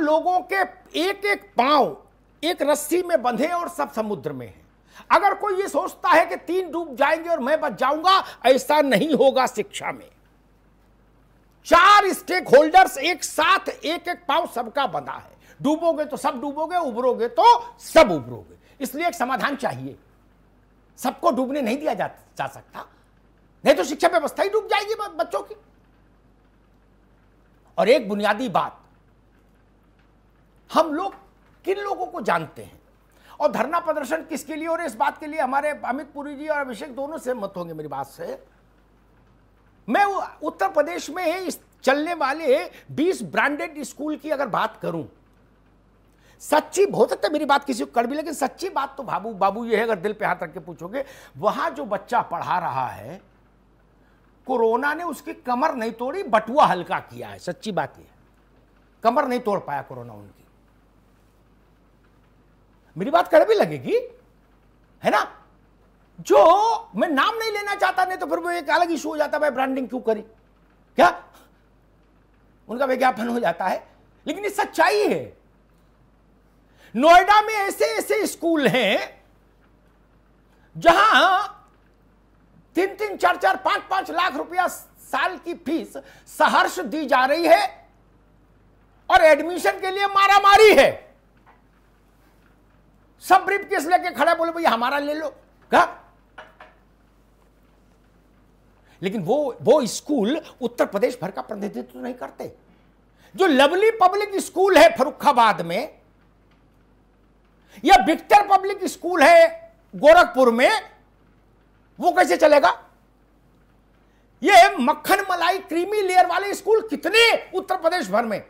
लोगों के एक एक पांव एक रस्सी में बंधे और सब समुद्र में है अगर कोई ये सोचता है कि तीन डूब जाएंगे और मैं बच जाऊंगा ऐसा नहीं होगा शिक्षा में चार स्टेक होल्डर्स एक साथ एक एक पांव सबका बंधा है डूबोगे तो सब डूबोगे उबरोगे तो सब उबरोगे इसलिए एक समाधान चाहिए सबको डूबने नहीं दिया जा, जा सकता नहीं तो शिक्षा व्यवस्था ही डूब जाएगी बच्चों की और एक बुनियादी बात हम लोग किन लोगों को जानते हैं और धरना प्रदर्शन किसके लिए हो इस बात के लिए हमारे अमित पुरी जी और अभिषेक दोनों से मत होंगे मेरी बात से मैं उत्तर प्रदेश में इस चलने वाले 20 ब्रांडेड स्कूल की अगर बात करूं सच्ची हो सकता है मेरी बात किसी को कड़ भी लेकिन सच्ची बात तो बाबू बाबू ये है अगर दिल पे हाथ रख के पूछोगे वहां जो बच्चा पढ़ा रहा है कोरोना ने उसकी कमर नहीं तोड़ी बटुआ हल्का किया है सच्ची बात यह कमर नहीं तोड़ पाया कोरोना उनकी मेरी बात कड़वी लगेगी है ना जो मैं नाम नहीं लेना चाहता नहीं तो फिर वो एक अलग इशू हो जाता भाई ब्रांडिंग क्यों करी क्या उनका विज्ञापन हो जाता है लेकिन ये सच्चाई है नोएडा में ऐसे ऐसे स्कूल हैं जहां तीन तीन चार चार पांच पांच लाख रुपया साल की फीस सहर्ष दी जा रही है और एडमिशन के लिए मारामारी है सब ब्रीफ केस लेके खड़ा बोले भैया हमारा ले लो क्या लेकिन वो वो स्कूल उत्तर प्रदेश भर का प्रतिनिधित्व तो नहीं करते जो लवली पब्लिक स्कूल है फरुखाबाद में या विक्टर पब्लिक स्कूल है गोरखपुर में वो कैसे चलेगा ये मक्खन मलाई क्रीमी लेयर वाले स्कूल कितने उत्तर प्रदेश भर में